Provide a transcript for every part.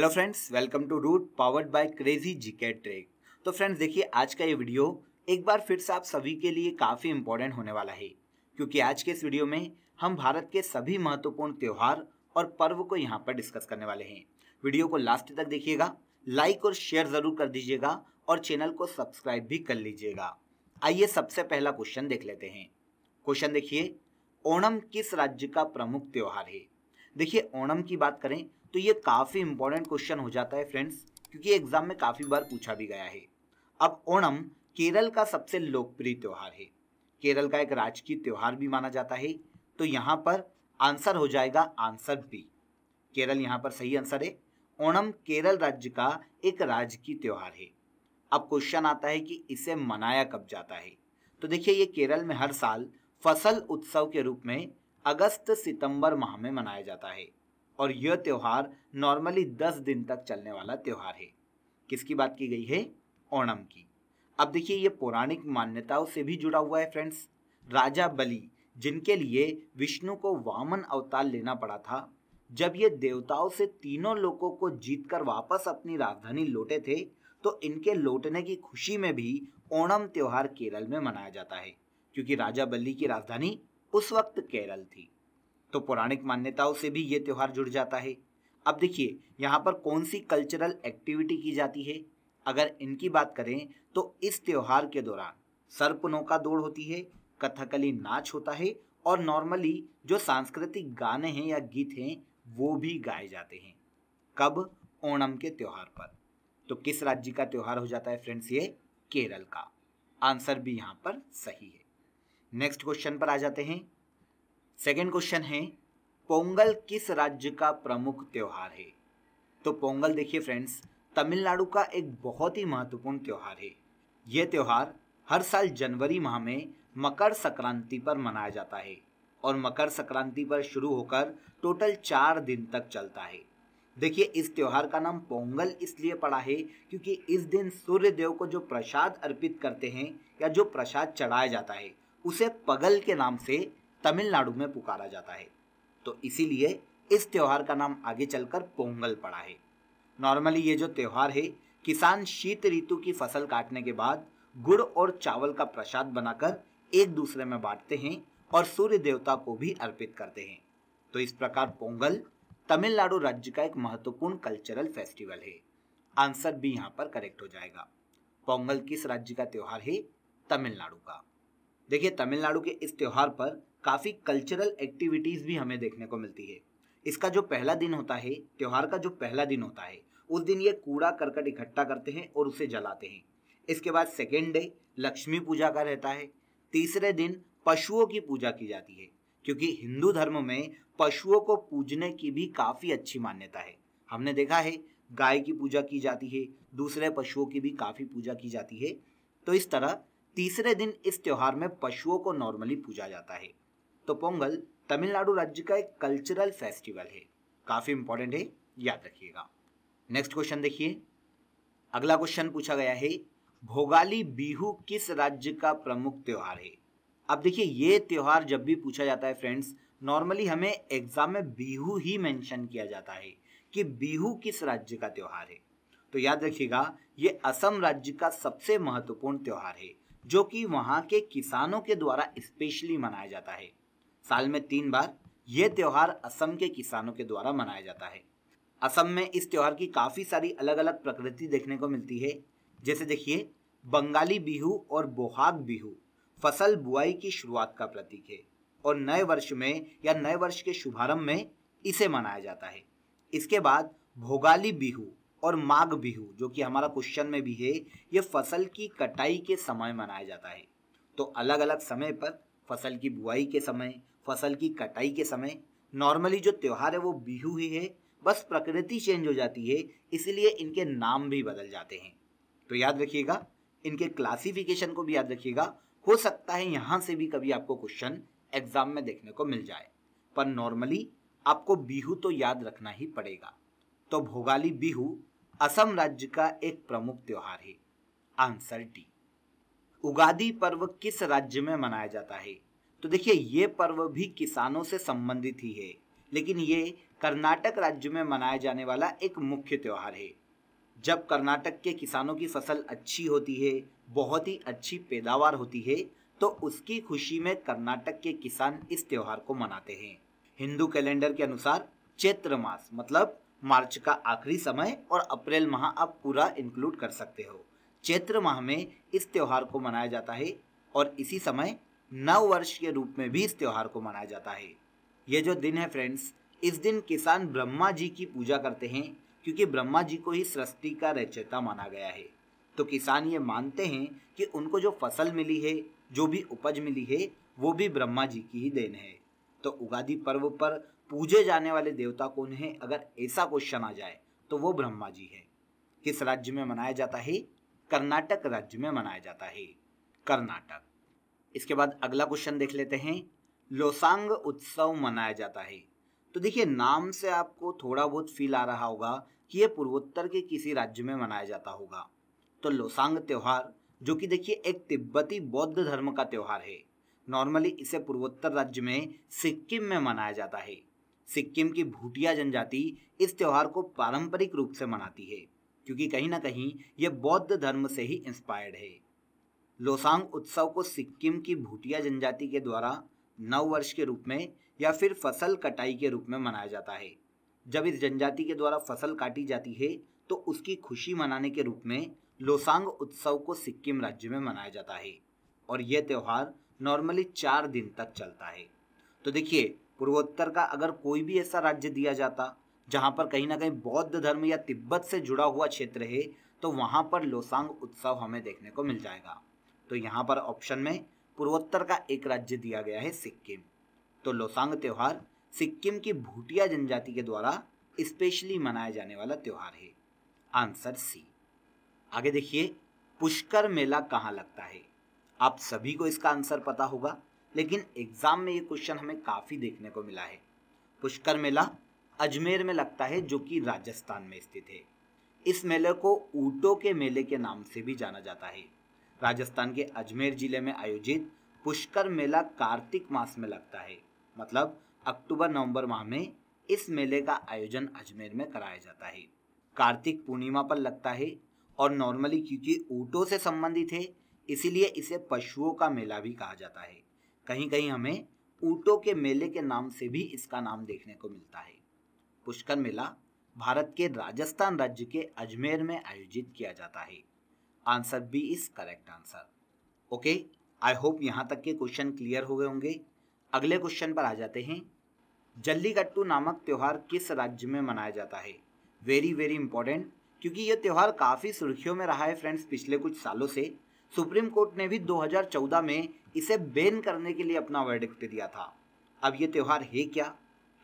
hello friends welcome to root powered by crazy GK trick तो friends देखिए आज का ये वीडियो एक बार फिर से आप सभी के लिए काफ़ी इम्पोर्टेंट होने वाला है क्योंकि आज के इस वीडियो में हम भारत के सभी महत्वपूर्ण त्यौहार और पर्व को यहाँ पर डिस्कस करने वाले हैं वीडियो को लास्ट तक देखिएगा लाइक और शेयर ज़रूर कर दीजिएगा और चैनल को सब्सक्राइब भी कर लीजिएगा आइए सबसे पहला क्वेश्चन देख लेते हैं क्वेश्चन देखिए ओणम किस राज्य का प्रमुख त्यौहार है देखिए ओणम की बात करें तो ये काफ़ी इंपॉर्टेंट क्वेश्चन हो जाता है फ्रेंड्स क्योंकि एग्जाम में काफ़ी बार पूछा भी गया है अब ओणम केरल का सबसे लोकप्रिय त्यौहार है केरल का एक राजकीय त्यौहार भी माना जाता है तो यहाँ पर आंसर हो जाएगा आंसर बी केरल यहाँ पर सही आंसर है ओणम केरल राज्य का एक राजकीय त्यौहार है अब क्वेश्चन आता है कि इसे मनाया कब जाता है तो देखिए ये केरल में हर साल फसल उत्सव के रूप में अगस्त सितंबर माह में मनाया जाता है और यह त्यौहार नॉर्मली दस दिन तक चलने वाला त्यौहार है किसकी बात की गई है ओणम की अब देखिए ये पौराणिक मान्यताओं से भी जुड़ा हुआ है फ्रेंड्स राजा बलि जिनके लिए विष्णु को वामन अवतार लेना पड़ा था जब ये देवताओं से तीनों लोगों को जीतकर वापस अपनी राजधानी लौटे थे तो इनके लौटने की खुशी में भी ओणम त्यौहार केरल में मनाया जाता है क्योंकि राजा बल्ली की राजधानी उस वक्त केरल थी तो पौराणिक मान्यताओं से भी ये त्यौहार जुड़ जाता है अब देखिए यहाँ पर कौन सी कल्चरल एक्टिविटी की जाती है अगर इनकी बात करें तो इस त्यौहार के दौरान सर्प नौका दौड़ होती है कथकली नाच होता है और नॉर्मली जो सांस्कृतिक गाने हैं या गीत हैं वो भी गाए जाते हैं कब ओणम के त्यौहार पर तो किस राज्य का त्यौहार हो जाता है फ्रेंड्स ये केरल का आंसर भी यहाँ पर सही है नेक्स्ट क्वेश्चन पर आ जाते हैं सेकेंड क्वेश्चन है पोंगल किस राज्य का प्रमुख त्यौहार है तो पोंगल देखिए फ्रेंड्स तमिलनाडु का एक बहुत ही महत्वपूर्ण त्यौहार है यह त्यौहार हर साल जनवरी माह में मकर संक्रांति पर मनाया जाता है और मकर संक्रांति पर शुरू होकर टोटल चार दिन तक चलता है देखिए इस त्यौहार का नाम पोंगल इसलिए पड़ा है क्योंकि इस दिन सूर्य देव को जो प्रसाद अर्पित करते हैं या जो प्रसाद चढ़ाया जाता है उसे पगल के नाम से तमिलनाडु में पुकारा जाता है तो इसीलिए इस त्यौहार का नाम आगे चलकर पोंगल पड़ा है नॉर्मली ये जो त्यौहार है किसान शीत ऋतु की फसल काटने के बाद गुड़ और चावल का प्रसाद बनाकर एक दूसरे में बांटते हैं और सूर्य देवता को भी अर्पित करते हैं तो इस प्रकार पोंगल तमिलनाडु राज्य का एक महत्वपूर्ण कल्चरल फेस्टिवल है आंसर भी यहाँ पर करेक्ट हो जाएगा पोंगल किस राज्य का त्यौहार है तमिलनाडु का देखिए तमिलनाडु के इस त्यौहार पर काफ़ी कल्चरल एक्टिविटीज़ भी हमें देखने को मिलती है इसका जो पहला दिन होता है त्यौहार का जो पहला दिन होता है उस दिन ये कूड़ा करकट इकट्ठा करते हैं और उसे जलाते हैं इसके बाद सेकेंड डे लक्ष्मी पूजा का रहता है तीसरे दिन पशुओं की पूजा की जाती है क्योंकि हिंदू धर्म में पशुओं को पूजने की भी काफ़ी अच्छी मान्यता है हमने देखा है गाय की पूजा की जाती है दूसरे पशुओं की भी काफ़ी पूजा की जाती है तो इस तरह तीसरे दिन इस त्यौहार में पशुओं को नॉर्मली पूजा जाता है तो पोंगल तमिलनाडु राज्य का एक कल्चरल फेस्टिवल है काफ़ी इंपॉर्टेंट है याद रखिएगा नेक्स्ट क्वेश्चन देखिए अगला क्वेश्चन पूछा गया है भोगाली बिहू किस राज्य का प्रमुख त्यौहार है अब देखिए ये त्यौहार जब भी पूछा जाता है फ्रेंड्स नॉर्मली हमें एग्जाम में बिहू ही मेंशन किया जाता है कि बिहू किस राज्य का त्यौहार है तो याद रखिएगा ये असम राज्य का सबसे महत्वपूर्ण त्यौहार है जो कि वहाँ के किसानों के द्वारा स्पेशली मनाया जाता है साल में तीन बार ये त्यौहार असम के किसानों के द्वारा मनाया जाता है असम में इस त्यौहार की काफ़ी सारी अलग अलग प्रकृति देखने को मिलती है जैसे देखिए बंगाली बिहू और बोहाग बिहू फसल बुआई की शुरुआत का प्रतीक है और नए वर्ष में या नए वर्ष के शुभारंभ में इसे मनाया जाता है इसके बाद भोगाली बिहू और माघ बिहू जो कि हमारा क्वेश्चन में भी है ये फसल की कटाई के समय मनाया जाता है तो अलग अलग समय पर फसल की बुआई के समय फसल की कटाई के समय नॉर्मली जो त्यौहार है वो बिहू ही है बस प्रकृति चेंज हो जाती है इसलिए इनके नाम भी बदल जाते हैं तो याद रखिएगा इनके क्लासिफिकेशन को भी याद रखिएगा हो सकता है यहाँ से भी कभी आपको क्वेश्चन एग्जाम में देखने को मिल जाए पर नॉर्मली आपको बिहू तो याद रखना ही पड़ेगा तो भोगाली बिहू असम राज्य का एक प्रमुख त्यौहार है आंसर डी उगादी पर्व किस राज्य में मनाया जाता है तो देखिए ये पर्व भी किसानों से संबंधित ही है लेकिन ये कर्नाटक राज्य में मनाया जाने वाला एक मुख्य त्यौहार है जब कर्नाटक के किसानों की फसल अच्छी होती है बहुत ही अच्छी पैदावार होती है तो उसकी खुशी में कर्नाटक के किसान इस त्यौहार को मनाते हैं हिंदू कैलेंडर के अनुसार चैत्र मास मतलब मार्च का आखिरी समय और अप्रैल माह आप पूरा इंक्लूड कर सकते हो चैत्र माह में इस त्यौहार को मनाया जाता है और इसी समय नव वर्ष के रूप में भी इस त्यौहार को मनाया जाता है ये जो दिन है फ्रेंड्स इस दिन किसान ब्रह्मा जी की पूजा करते हैं क्योंकि ब्रह्मा जी को ही सृष्टि का रचयता माना गया है तो किसान ये मानते हैं कि उनको जो फसल मिली है जो भी उपज मिली है वो भी ब्रह्मा जी की ही देन है तो उगादी पर्व पर पूजे जाने वाले देवता कौन है अगर ऐसा क्वेश्चन आ जाए तो वो ब्रह्मा जी है किस राज्य में मनाया जाता है कर्नाटक राज्य में मनाया जाता है कर्नाटक इसके बाद अगला क्वेश्चन देख लेते हैं लोसांग उत्सव मनाया जाता है तो देखिए नाम से आपको थोड़ा बहुत फील आ रहा होगा कि यह पूर्वोत्तर के किसी राज्य में मनाया जाता होगा तो लोसांग त्यौहार जो कि देखिए एक तिब्बती बौद्ध धर्म का त्यौहार है नॉर्मली इसे पूर्वोत्तर राज्य में सिक्किम में मनाया जाता है सिक्किम की भूटिया जनजाति इस त्यौहार को पारंपरिक रूप से मनाती है क्योंकि कहीं ना कहीं यह बौद्ध धर्म से ही इंस्पायर्ड है लोसांग उत्सव को सिक्किम की भूटिया जनजाति के द्वारा नव वर्ष के रूप में या फिर फसल कटाई के रूप में मनाया जाता है जब इस जनजाति के द्वारा फसल काटी जाती है तो उसकी खुशी मनाने के रूप में लोसांग उत्सव को सिक्किम राज्य में मनाया जाता है और यह त्यौहार नॉर्मली चार दिन तक चलता है तो देखिए पूर्वोत्तर का अगर कोई भी ऐसा राज्य दिया जाता जहाँ पर कहीं ना कहीं बौद्ध धर्म या तिब्बत से जुड़ा हुआ क्षेत्र है तो वहाँ पर लोसांग उत्सव हमें देखने को मिल जाएगा तो यहाँ पर ऑप्शन में पूर्वोत्तर का एक राज्य दिया गया है सिक्किम तो लोसांग त्यौहार सिक्किम की भूटिया जनजाति के द्वारा स्पेशली मनाया जाने वाला त्यौहार है आंसर सी आगे देखिए पुष्कर मेला कहाँ लगता है आप सभी को इसका आंसर पता होगा लेकिन एग्जाम में ये क्वेश्चन हमें काफ़ी देखने को मिला है पुष्कर मेला अजमेर में लगता है जो कि राजस्थान में स्थित है इस मेले को ऊँटों के मेले के नाम से भी जाना जाता है राजस्थान के अजमेर जिले में आयोजित पुष्कर मेला कार्तिक मास में लगता है मतलब अक्टूबर नवंबर माह में इस मेले का आयोजन अजमेर में कराया जाता है कार्तिक पूर्णिमा पर लगता है और नॉर्मली क्योंकि ऊँटों से संबंधित है इसीलिए इसे पशुओं का मेला भी कहा जाता है कहीं कहीं हमें ऊँटों के मेले के नाम से भी इसका नाम देखने को मिलता है पुष्कर मेला भारत के राजस्थान राज्य के अजमेर में आयोजित किया जाता है answer B is correct answer okay I hope यहाँ तक के क्वेश्चन क्लियर हो गए होंगे अगले क्वेश्चन पर आ जाते हैं जल्लीकट्टू नामक त्यौहार किस राज्य में मनाया जाता है वेरी वेरी इंपॉर्टेंट क्योंकि यह त्यौहार काफ़ी सुर्खियों में रहा है फ्रेंड्स पिछले कुछ सालों से सुप्रीम कोर्ट ने भी 2014 में इसे बैन करने के लिए अपना वर्डिक्ट दिया था अब ये त्यौहार है क्या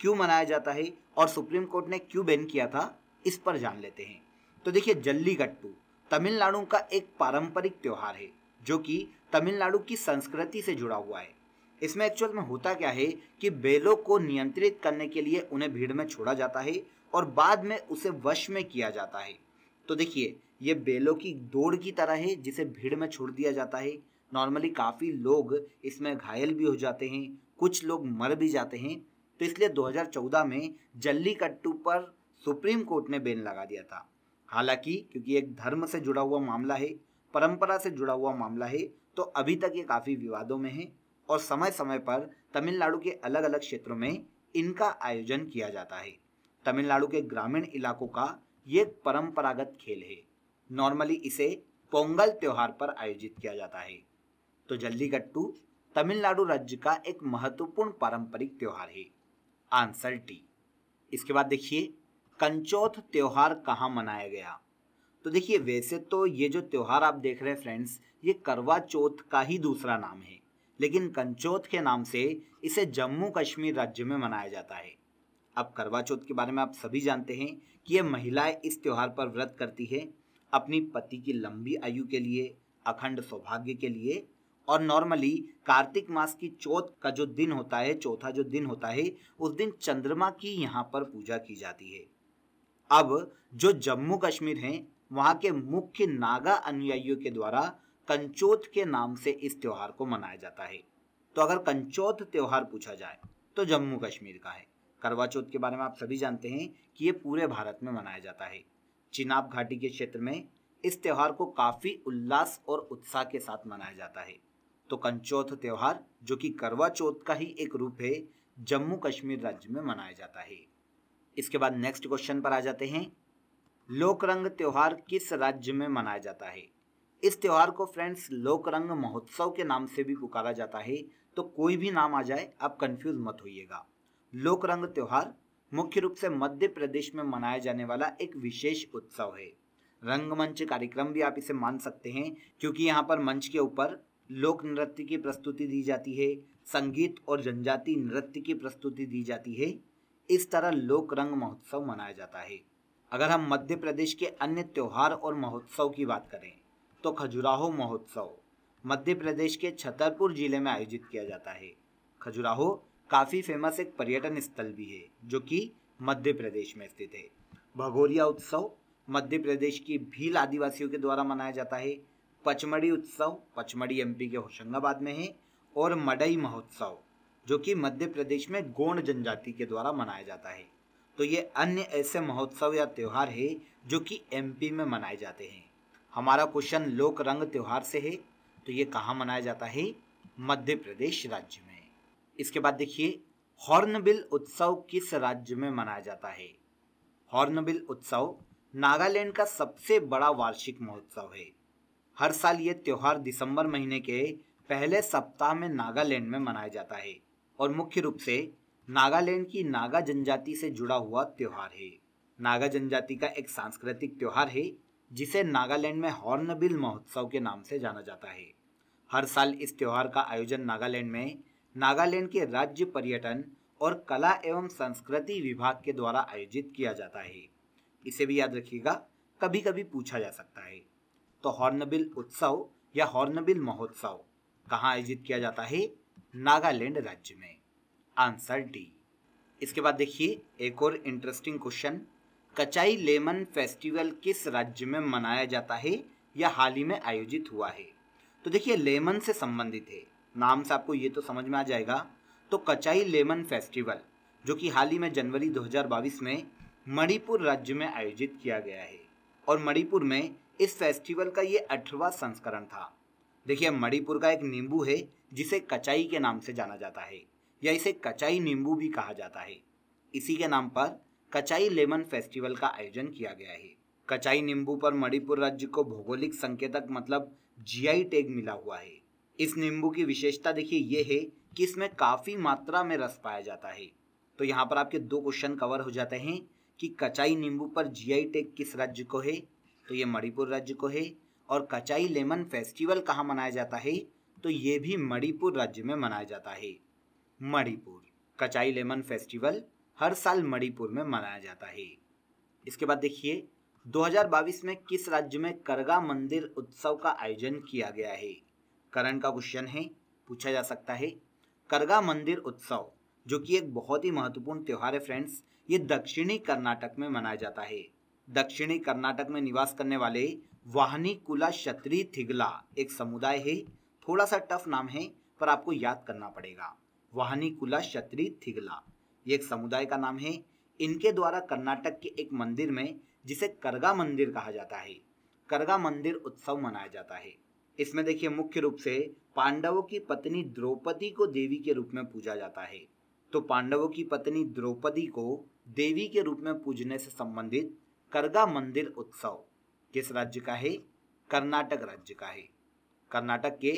क्यों मनाया जाता है और सुप्रीम कोर्ट ने क्यों बैन किया था इस पर जान लेते हैं तो देखिए जल्लीकट्टू तमिलनाडु का एक पारंपरिक त्यौहार है जो कि तमिलनाडु की संस्कृति से जुड़ा हुआ है इसमें एक्चुअल में होता क्या है कि बेलों को नियंत्रित करने के लिए उन्हें भीड़ में छोड़ा जाता है और बाद में उसे वश में किया जाता है तो देखिए ये बेलों की दौड़ की तरह है जिसे भीड़ में छोड़ दिया जाता है नॉर्मली काफ़ी लोग इसमें घायल भी हो जाते हैं कुछ लोग मर भी जाते हैं तो इसलिए 2014 में जल्लीकट्टू पर सुप्रीम कोर्ट ने बैन लगा दिया था हालांकि क्योंकि एक धर्म से जुड़ा हुआ मामला है परंपरा से जुड़ा हुआ मामला है तो अभी तक ये काफ़ी विवादों में है और समय समय पर तमिलनाडु के अलग अलग क्षेत्रों में इनका आयोजन किया जाता है तमिलनाडु के ग्रामीण इलाकों का ये परंपरागत खेल है नॉर्मली इसे पोंगल त्यौहार पर आयोजित किया जाता है तो जल्लीकट्टू तमिलनाडु राज्य का एक महत्वपूर्ण पारंपरिक त्यौहार है आंसर टी इसके बाद देखिए कंचौथ त्यौहार कहाँ मनाया गया तो देखिए वैसे तो ये जो त्यौहार आप देख रहे हैं फ्रेंड्स ये करवा चौथ का ही दूसरा नाम है लेकिन कंचौथ के नाम से इसे जम्मू कश्मीर राज्य में मनाया जाता है अब करवा चौथ के बारे में आप सभी जानते हैं कि ये महिलाएं इस त्यौहार पर व्रत करती है अपनी पति की लंबी आयु के लिए अखंड सौभाग्य के लिए और नॉर्मली कार्तिक मास की चौथ का जो दिन होता है चौथा जो दिन होता है उस दिन चंद्रमा की यहाँ पर पूजा की जाती है अब जो जम्मू कश्मीर है वहाँ के मुख्य नागा अनुयायियों के द्वारा कंचोत के नाम से इस त्यौहार को मनाया जाता है तो अगर कंचौथ त्यौहार पूछा जाए तो जम्मू कश्मीर का है करवा चौथ के बारे में आप सभी जानते हैं कि ये पूरे भारत में मनाया जाता है चिनाब घाटी के क्षेत्र में इस त्यौहार को काफ़ी उल्लास और उत्साह के साथ मनाया जाता है तो कंचौथ त्यौहार जो कि करवा चौथ का ही एक रूप है जम्मू कश्मीर राज्य में मनाया जाता है इसके बाद नेक्स्ट क्वेश्चन पर आ जाते हैं लोक रंग त्यौहार किस राज्य में मनाया जाता है इस त्यौहार को फ्रेंड्स लोक रंग महोत्सव के नाम से भी पुकारा जाता है तो कोई भी नाम आ जाए आप कंफ्यूज मत होइएगा लोक रंग त्यौहार मुख्य रूप से मध्य प्रदेश में मनाया जाने वाला एक विशेष उत्सव है रंगमंच कार्यक्रम भी आप इसे मान सकते हैं क्योंकि यहाँ पर मंच के ऊपर लोक नृत्य की प्रस्तुति दी जाती है संगीत और जनजाति नृत्य की प्रस्तुति दी जाती है इस तरह लोक रंग महोत्सव मनाया जाता है अगर हम मध्य प्रदेश के अन्य त्यौहार और महोत्सव की बात करें तो खजुराहो महोत्सव मध्य प्रदेश के छतरपुर जिले में आयोजित किया जाता है खजुराहो काफ़ी फेमस एक पर्यटन स्थल भी है जो कि मध्य प्रदेश में स्थित है भगोरिया उत्सव मध्य प्रदेश की भील आदिवासियों के द्वारा मनाया जाता है पचमढ़ी उत्सव पचमढ़ी एमपी के होशंगाबाद में है और मडई महोत्सव जो कि मध्य प्रदेश में गोंड जनजाति के द्वारा मनाया जाता है तो ये अन्य ऐसे महोत्सव या त्यौहार है जो कि एमपी में मनाए जाते हैं हमारा क्वेश्चन लोक रंग त्यौहार से है तो ये कहाँ मनाया जाता है मध्य प्रदेश राज्य में इसके बाद देखिए हॉर्नबिल उत्सव किस राज्य में मनाया जाता है हॉर्नबिल उत्सव नागालैंड का सबसे बड़ा वार्षिक महोत्सव है हर साल ये त्यौहार दिसंबर महीने के पहले सप्ताह में नागालैंड में मनाया जाता है और मुख्य रूप से नागालैंड की नागा जनजाति से जुड़ा हुआ त्यौहार है नागा जनजाति का एक सांस्कृतिक त्यौहार है जिसे नागालैंड में हॉर्नबिल महोत्सव के नाम से जाना जाता है हर साल इस त्यौहार का आयोजन नागालैंड में नागालैंड के राज्य पर्यटन और कला एवं संस्कृति विभाग के द्वारा आयोजित किया जाता है इसे भी याद रखिएगा कभी कभी पूछा जा सकता है तो हॉर्नबिल उत्सव या हॉर्नबिल महोत्सव कहाँ आयोजित किया जाता है नागालैंड राज्य में आंसर डी इसके बाद देखिए एक और interesting question Kachai lemon festival किस राज्य में मनाया जाता है या हाल ही में आयोजित हुआ है तो देखिए लेमन से संबंधित है नाम से आपको ये तो समझ में आ जाएगा तो कचाई लेमन फेस्टिवल जो कि हाल ही में जनवरी 2022 में मणिपुर राज्य में आयोजित किया गया है और मणिपुर में इस फेस्टिवल का ये अठवा संस्करण था देखिए मणिपुर का एक नींबू है जिसे कचाई के नाम से जाना जाता है या इसे कचाई नींबू भी कहा जाता है इसी के नाम पर कचाई लेमन फेस्टिवल का आयोजन किया गया है कचाई नींबू पर मणिपुर राज्य को भौगोलिक संकेतक मतलब जीआई टैग मिला हुआ है इस नींबू की विशेषता देखिए ये है कि इसमें काफ़ी मात्रा में रस पाया जाता है तो यहाँ पर आपके दो क्वेश्चन कवर हो जाते हैं कि कचाई नींबू पर जीआई टैग किस राज्य को है तो ये मणिपुर राज्य को है और कचाई लेमन फेस्टिवल कहाँ मनाया जाता है तो ये भी मणिपुर राज्य में मनाया जाता है मणिपुर कचाई लेमन फेस्टिवल हर साल मणिपुर में मनाया जाता है इसके बाद देखिए 2022 में किस राज्य में करगा मंदिर उत्सव का आयोजन किया गया है करण का क्वेश्चन है पूछा जा सकता है करगा मंदिर उत्सव जो कि एक बहुत ही महत्वपूर्ण त्यौहार है फ्रेंड्स ये दक्षिणी कर्नाटक में मनाया जाता है दक्षिणी कर्नाटक में निवास करने वाले वाहनी कुला क्षत्रिय थिगला एक समुदाय है थोड़ा सा टफ नाम है पर आपको याद करना पड़ेगा वाहनी कुला शत्री थिगला ये एक समुदाय का नाम है इनके द्वारा कर्नाटक के एक मंदिर में जिसे करगा मंदिर कहा जाता है करगा मंदिर उत्सव मनाया जाता है इसमें देखिए मुख्य रूप से पांडवों की पत्नी द्रौपदी को देवी के रूप में पूजा जाता है तो पांडवों की पत्नी द्रौपदी को देवी के रूप में पूजने से संबंधित करगा मंदिर उत्सव किस राज्य का है कर्नाटक राज्य का है कर्नाटक के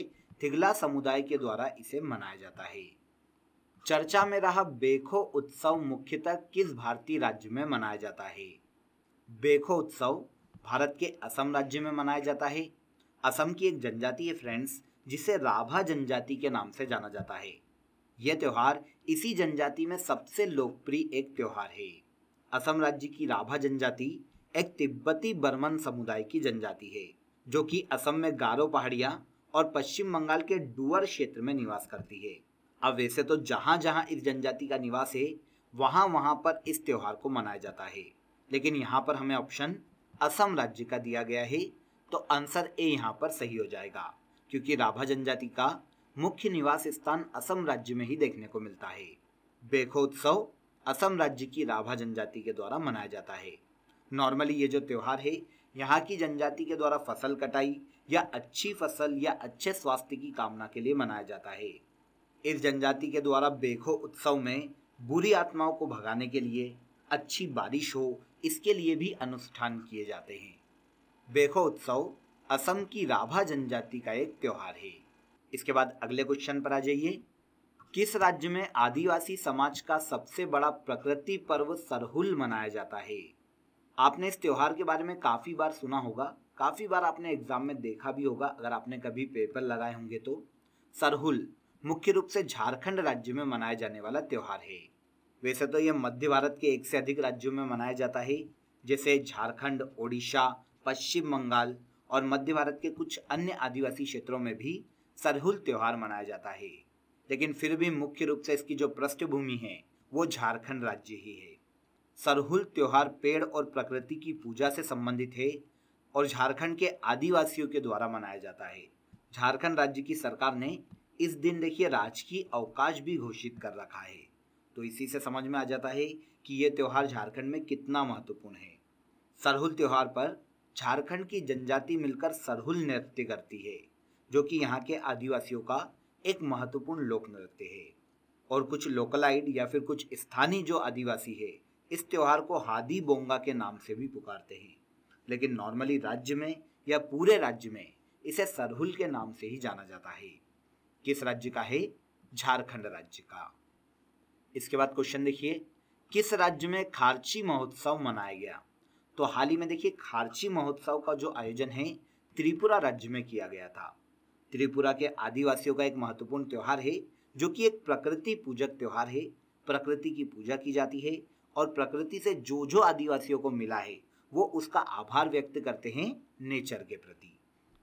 थिगला समुदाय के द्वारा इसे मनाया जाता है चर्चा में रहा बेखो उत्सव मुख्यतः किस भारतीय राज्य में मनाया जाता है बेखो उत्सव भारत के असम राज्य में मनाया जाता है असम की एक जनजाति है फ्रेंड्स जिसे राभा जनजाति के नाम से जाना जाता है यह त्यौहार इसी जनजाति में सबसे लोकप्रिय एक त्यौहार है असम राज्य की राभा जनजाति एक तिब्बती बर्मन समुदाय की जनजाति है जो कि असम में गारो पहाड़िया और पश्चिम बंगाल के डुअर क्षेत्र में निवास करती है अब वैसे तो जहाँ जहाँ इस जनजाति का निवास है वहाँ वहाँ पर इस त्यौहार को मनाया जाता है लेकिन यहाँ पर हमें ऑप्शन असम राज्य का दिया गया है तो आंसर ए यहाँ पर सही हो जाएगा क्योंकि राभा जनजाति का मुख्य निवास स्थान असम राज्य में ही देखने को मिलता है बेखो उत्सव असम राज्य की राभा जनजाति के द्वारा मनाया जाता है नॉर्मली ये जो त्यौहार है यहाँ की जनजाति के द्वारा फसल कटाई या अच्छी फसल या अच्छे स्वास्थ्य की कामना के लिए मनाया जाता है इस जनजाति के द्वारा बेखो उत्सव में बुरी आत्माओं को भगाने के लिए अच्छी बारिश हो इसके लिए भी अनुष्ठान किए जाते हैं बेखो उत्सव असम की राभा जनजाति का एक त्यौहार है इसके बाद अगले क्वेश्चन पर आ जाइए किस राज्य में आदिवासी समाज का सबसे बड़ा प्रकृति पर्व सरहुल मनाया जाता है आपने इस त्यौहार के बारे में काफ़ी बार सुना होगा काफ़ी बार आपने एग्ज़ाम में देखा भी होगा अगर आपने कभी पेपर लगाए होंगे तो सरहुल मुख्य रूप से झारखंड राज्य में मनाया जाने वाला त्यौहार है वैसे तो यह मध्य भारत के एक से अधिक राज्यों में मनाया जाता है जैसे झारखंड ओडिशा पश्चिम बंगाल और मध्य भारत के कुछ अन्य आदिवासी क्षेत्रों में भी सरहुल त्यौहार मनाया जाता है लेकिन फिर भी मुख्य रूप से इसकी जो पृष्ठभूमि है वो झारखंड राज्य ही है सरहुल त्यौहार पेड़ और प्रकृति की पूजा से संबंधित है और झारखंड के आदिवासियों के द्वारा मनाया जाता है झारखंड राज्य की सरकार ने इस दिन देखिए राजकीय अवकाश भी घोषित कर रखा है तो इसी से समझ में आ जाता है कि ये त्यौहार झारखंड में कितना महत्वपूर्ण है सरहुल त्यौहार पर झारखंड की जनजाति मिलकर सरहुल नृत्य करती है जो कि यहाँ के आदिवासियों का एक महत्वपूर्ण लोक नृत्य है और कुछ लोकलाइड या फिर कुछ स्थानीय जो आदिवासी है इस त्यौहार को हादी बोंगा के नाम से भी पुकारते हैं लेकिन नॉर्मली राज्य में या पूरे राज्य में इसे सरहुल के नाम से ही जाना जाता है किस राज्य का है झारखंड राज्य का इसके बाद क्वेश्चन देखिए किस राज्य में खारची महोत्सव मनाया गया तो हाल ही में देखिए खारची महोत्सव का जो आयोजन है त्रिपुरा राज्य में किया गया था त्रिपुरा के आदिवासियों का एक महत्वपूर्ण त्यौहार है जो कि एक प्रकृति पूजक त्यौहार है प्रकृति की पूजा की जाती है और प्रकृति से जो जो आदिवासियों को मिला है वो उसका आभार व्यक्त करते हैं नेचर के प्रति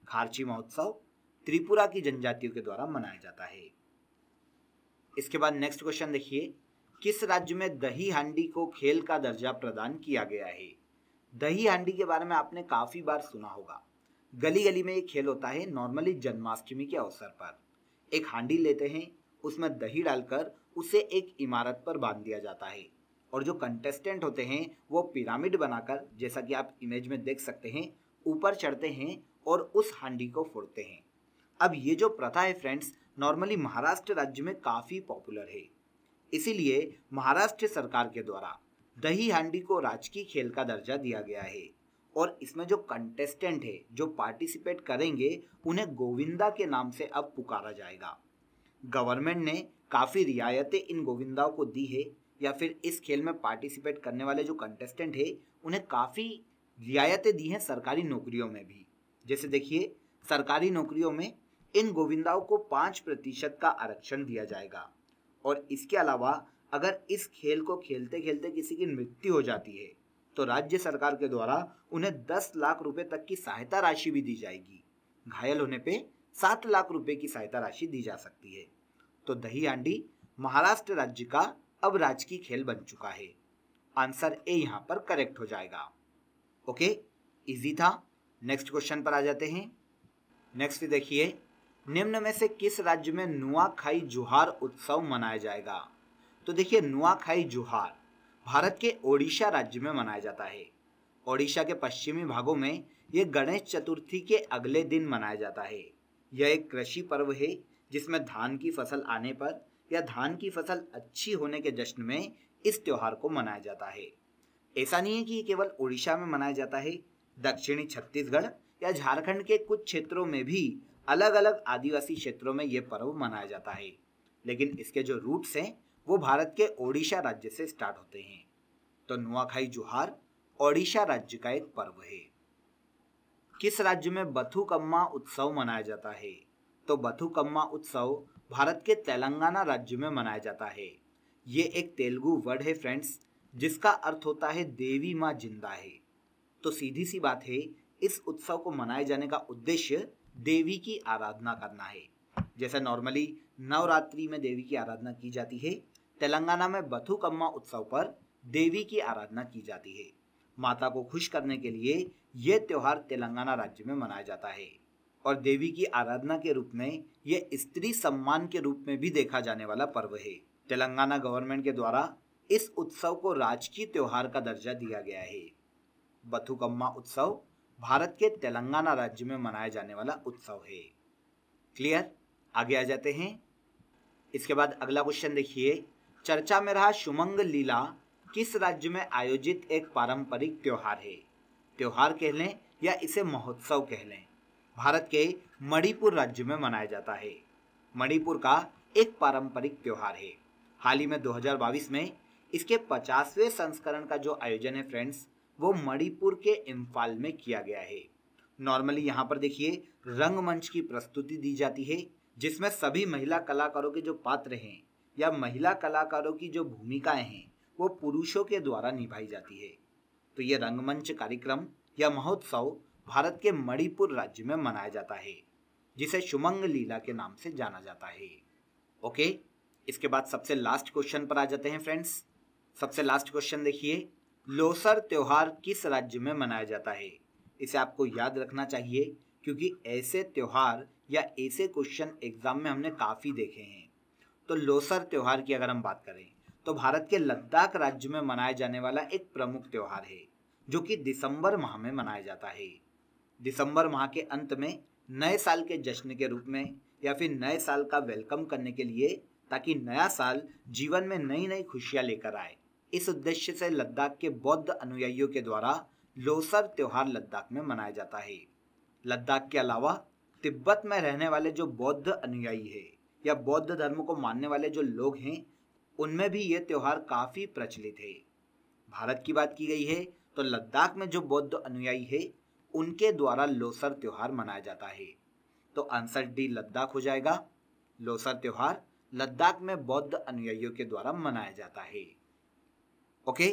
खारची महोत्सव त्रिपुरा की जनजातियों के द्वारा मनाया जाता है इसके बाद नेक्स्ट क्वेश्चन देखिए किस राज्य में दही हांडी को खेल का दर्जा प्रदान किया गया है दही हांडी के बारे में आपने काफ़ी बार सुना होगा गली गली में ये खेल होता है नॉर्मली जन्माष्टमी के अवसर पर एक हांडी लेते हैं उसमें दही डालकर उसे एक इमारत पर बांध दिया जाता है और जो कंटेस्टेंट होते हैं वो पिरामिड बनाकर जैसा कि आप इमेज में देख सकते हैं ऊपर चढ़ते हैं और उस हांडी को फोड़ते हैं अब ये जो प्रथा है फ्रेंड्स नॉर्मली महाराष्ट्र राज्य में काफ़ी पॉपुलर है इसीलिए महाराष्ट्र सरकार के द्वारा दही हांडी को राजकीय खेल का दर्जा दिया गया है और इसमें जो कंटेस्टेंट है जो पार्टिसिपेट करेंगे उन्हें गोविंदा के नाम से अब पुकारा जाएगा गवर्नमेंट ने काफ़ी रियायतें इन गोविंदाओं को दी है या फिर इस खेल में पार्टिसिपेट करने वाले जो कंटेस्टेंट है उन्हें काफ़ी रियायतें दी हैं सरकारी नौकरियों में भी जैसे देखिए सरकारी नौकरियों में इन गोविंदाओं को पाँच प्रतिशत का आरक्षण दिया जाएगा और इसके अलावा अगर इस खेल को खेलते खेलते किसी की मृत्यु हो जाती है तो राज्य सरकार के द्वारा उन्हें दस लाख रुपये तक की सहायता राशि भी दी जाएगी घायल होने पर सात लाख रुपये की सहायता राशि दी जा सकती है तो दही हांडी महाराष्ट्र राज्य का अब राजकीय खेल बन चुका है आंसर ए यहाँ पर करेक्ट हो जाएगा ओके इजी था नेक्स्ट क्वेश्चन पर आ जाते हैं नेक्स्ट देखिए निम्न में से किस राज्य में नुआखाई जुहार उत्सव मनाया जाएगा तो देखिए नुआखाई जुहार भारत के ओडिशा राज्य में मनाया जाता है ओडिशा के पश्चिमी भागों में यह गणेश चतुर्थी के अगले दिन मनाया जाता है यह एक कृषि पर्व है जिसमें धान की फसल आने पर या धान की फसल अच्छी होने के जश्न में इस त्यौहार को मनाया जाता है ऐसा नहीं है कि ये केवल उड़ीसा में मनाया जाता है दक्षिणी छत्तीसगढ़ या झारखंड के कुछ क्षेत्रों में भी अलग अलग आदिवासी क्षेत्रों में ये पर्व मनाया जाता है लेकिन इसके जो रूट्स हैं वो भारत के ओडिशा राज्य से स्टार्ट होते हैं तो नुआखाई जुहार ओडिशा राज्य का एक पर्व है किस राज्य में बथुकम्मा उत्सव मनाया जाता है तो बथुकम्मा उत्सव भारत के तेलंगाना राज्य में मनाया जाता है ये एक तेलुगु वर्ड है फ्रेंड्स जिसका अर्थ होता है देवी माँ जिंदा है तो सीधी सी बात है इस उत्सव को मनाए जाने का उद्देश्य देवी की आराधना करना है जैसे नॉर्मली नवरात्रि में देवी की आराधना की जाती है तेलंगाना में बथुकम्मा उत्सव पर देवी की आराधना की जाती है माता को खुश करने के लिए यह त्यौहार तेलंगाना राज्य में मनाया जाता है और देवी की आराधना के रूप में यह स्त्री सम्मान के रूप में भी देखा जाने वाला पर्व है तेलंगाना गवर्नमेंट के द्वारा इस उत्सव को राजकीय त्यौहार का दर्जा दिया गया है बथुकम्मा उत्सव भारत के तेलंगाना राज्य में मनाया जाने वाला उत्सव है क्लियर आगे आ जाते हैं इसके बाद अगला क्वेश्चन देखिए चर्चा में रहा सुमंग लीला किस राज्य में आयोजित एक पारंपरिक त्यौहार है त्यौहार कह लें या इसे महोत्सव कह लें भारत के मणिपुर राज्य में मनाया जाता है मणिपुर का एक पारंपरिक त्योहार है हाल ही में 2022 में इसके 50वें संस्करण का जो आयोजन है फ्रेंड्स वो मणिपुर के इम्फाल में किया गया है नॉर्मली यहाँ पर देखिए रंगमंच की प्रस्तुति दी जाती है जिसमें सभी महिला कलाकारों के जो पात्र हैं या महिला कलाकारों की जो भूमिकाएं हैं वो पुरुषों के द्वारा निभाई जाती है तो ये रंगमंच कार्यक्रम या महोत्सव भारत के मणिपुर राज्य में मनाया जाता है जिसे शुमंग लीला के नाम से जाना जाता है ओके इसके बाद सबसे लास्ट क्वेश्चन पर आ जाते हैं फ्रेंड्स सबसे लास्ट क्वेश्चन देखिए लोसर त्यौहार किस राज्य में मनाया जाता है इसे आपको याद रखना चाहिए क्योंकि ऐसे त्यौहार या ऐसे क्वेश्चन एग्जाम में हमने काफ़ी देखे हैं तो लोसर त्यौहार की अगर हम बात करें तो भारत के लद्दाख राज्य में मनाया जाने वाला एक प्रमुख त्यौहार है जो कि दिसंबर माह में मनाया जाता है दिसंबर माह के अंत में नए साल के जश्न के रूप में या फिर नए साल का वेलकम करने के लिए ताकि नया साल जीवन में नई नई खुशियाँ लेकर आए इस उद्देश्य से लद्दाख के बौद्ध अनुयायियों के द्वारा लोसर त्यौहार लद्दाख में मनाया जाता है लद्दाख के अलावा तिब्बत में रहने वाले जो बौद्ध अनुयायी है या बौद्ध धर्म को मानने वाले जो लोग हैं उनमें भी ये त्यौहार काफ़ी प्रचलित है भारत की बात की गई है तो लद्दाख में जो बौद्ध अनुयायी है उनके द्वारा लोसर त्यौहार मनाया जाता है तो आंसर डी लद्दाख हो जाएगा लोसर त्यौहार लद्दाख में बौद्ध अनुयायियों के द्वारा मनाया जाता है ओके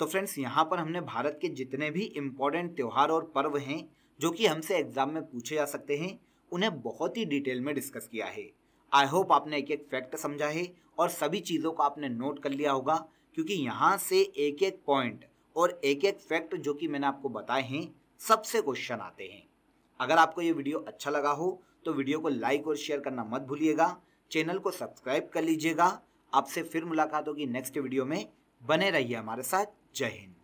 तो फ्रेंड्स यहाँ पर हमने भारत के जितने भी इम्पोर्टेंट त्यौहार और पर्व हैं जो कि हमसे एग्जाम में पूछे जा सकते हैं उन्हें बहुत ही डिटेल में डिस्कस किया है आई होप आपने एक एक फैक्ट समझा है और सभी चीज़ों को आपने नोट कर लिया होगा क्योंकि यहाँ से एक एक पॉइंट और एक एक फैक्ट जो कि मैंने आपको बताए हैं सबसे क्वेश्चन आते हैं अगर आपको ये वीडियो अच्छा लगा हो तो वीडियो को लाइक और शेयर करना मत भूलिएगा चैनल को सब्सक्राइब कर लीजिएगा आपसे फिर मुलाकात होगी नेक्स्ट वीडियो में बने रहिए हमारे साथ जय हिंद